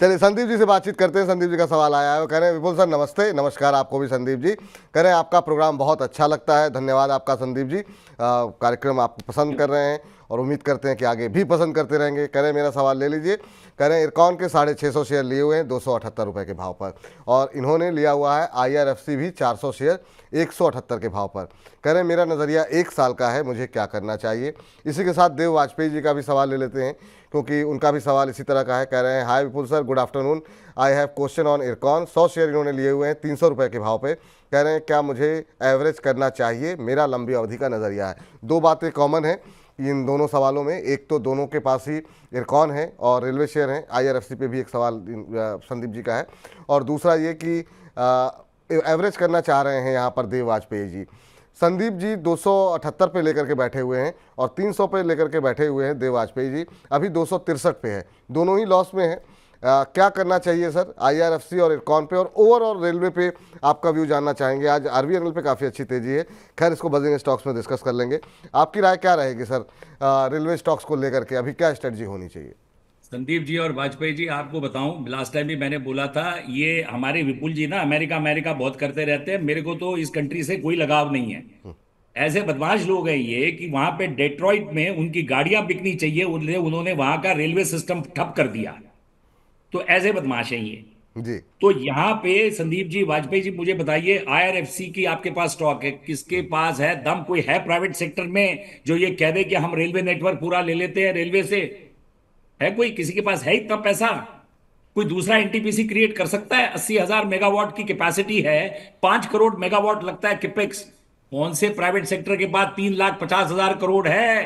चलिए संदीप जी से बातचीत करते हैं संदीप जी का सवाल आया है वो कह रहे हैं विपुल सर नमस्ते नमस्कार आपको भी संदीप जी कह रहे हैं आपका प्रोग्राम बहुत अच्छा लगता है धन्यवाद आपका संदीप जी कार्यक्रम आप पसंद कर रहे हैं और उम्मीद करते हैं कि आगे भी पसंद करते रहेंगे करें मेरा सवाल ले लीजिए करें इरकॉन के साढ़े छः सौ शेयर लिए हुए हैं दो सौ अठहत्तर रुपये के भाव पर और इन्होंने लिया हुआ है आईआरएफसी भी चार सौ शेयर एक सौ अठहत्तर के भाव पर करें मेरा नज़रिया एक साल का है मुझे क्या करना चाहिए इसी के साथ देव वाजपेयी जी का भी सवाल ले लेते हैं क्योंकि उनका भी सवाल इसी तरह का है कह रहे हैं hi Vipul sir good afternoon I have question on Ircon सौ शेयर इन्होंने लिए हुए हैं तीन सौ रुपये के भाव पे कह रहे हैं क्या मुझे एवरेज करना चाहिए मेरा लंबी अवधि का नज़रिया है दो बातें कॉमन है इन दोनों सवालों में एक तो दोनों के पास ही इरकॉन है और रेलवे शेयर हैं आईआरएफसी पे भी एक सवाल संदीप जी का है और दूसरा ये कि एवरेज करना चाह रहे हैं यहाँ पर देव वाजपेयी जी संदीप जी 278 पे लेकर के बैठे हुए हैं और 300 पे लेकर के बैठे हुए हैं देव वाजपेयी जी अभी दो पे है दोनों ही लॉस में हैं आ, क्या करना चाहिए सर आईआरएफसी और इरकॉन पे और ओवरऑल रेलवे पे आपका व्यू जानना चाहेंगे आज आरबीएनएल पे काफ़ी अच्छी तेज़ी है खैर इसको बजिंग स्टॉक्स में डिस्कस कर लेंगे आपकी राय क्या रहेगी सर रेलवे स्टॉक्स को लेकर के अभी क्या स्ट्रेटजी होनी चाहिए संदीप जी और वाजपेयी जी आपको बताऊं लास्ट टाइम भी मैंने बोला था ये हमारे विपुल जी ना अमेरिका अमेरिका बहुत करते रहते हैं मेरे को तो इस कंट्री से कोई लगाव नहीं है ऐसे हम्म। बदमाश लोग हैं ये कि वहां पे डेट्रॉइट में उनकी गाड़ियां बिकनी चाहिए उन्होंने वहां का रेलवे सिस्टम ठप कर दिया तो ऐसे बदमाश है ये जी तो यहाँ पे संदीप जी वाजपेयी जी मुझे बताइए आईआरएफसी की आपके पास स्टॉक है किसके पास है दम कोई है प्राइवेट सेक्टर में जो ये कह दे कि हम रेलवे नेटवर्क पूरा ले लेते हैं रेलवे से है कोई किसी के पास है इतना पैसा कोई दूसरा एनटीपीसी क्रिएट कर सकता है अस्सी हजार मेगावाट की कैपेसिटी है पांच करोड़ मेगावाट लगता है किपेक्स कौन से प्राइवेट सेक्टर के पास तीन लाख पचास हजार करोड़ है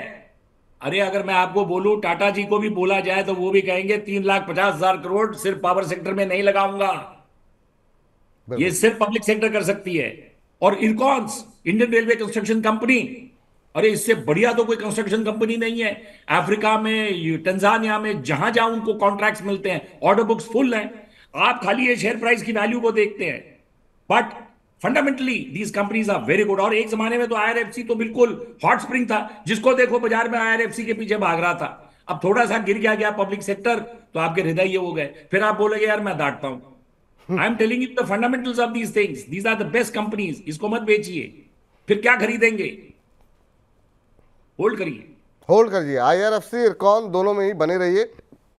अरे अगर मैं आपको बोलूं टाटा जी को भी बोला जाए तो वो भी कहेंगे तीन लाख पचास हजार करोड़ सिर्फ पावर सेक्टर में नहीं लगाऊंगा ये सिर्फ पब्लिक सेक्टर कर सकती है और इनकॉन्स इंडियन रेलवे कंस्ट्रक्शन कंपनी अरे इससे बढ़िया तो कोई कंस्ट्रक्शन कंपनी नहीं है अफ्रीका में तंजानिया में जहां जहां उनको कॉन्ट्रैक्ट मिलते हैं ऑर्डर बुक्स फुल हैं आप खाली ये शेयर प्राइस की वैल्यू को देखते हैं but fundamentally these companies are very good और एक जमाने में तो आई तो बिल्कुल हॉट स्प्रिंग था जिसको देखो बाजार में आईआरएफसी के पीछे भाग रहा था अब थोड़ा सा गिर गया गया पब्लिक सेक्टर तो आपके हृदय ये हो गए फिर आप बोलोगे यार मैं दाटता हूं I am telling you the fundamental of these things these are the best companies इसको मत बेचिए फिर क्या खरीदेंगे होल्ड करिए होल्ड करिए आई आईआरएफसी कौन दोनों में ही बने रहिए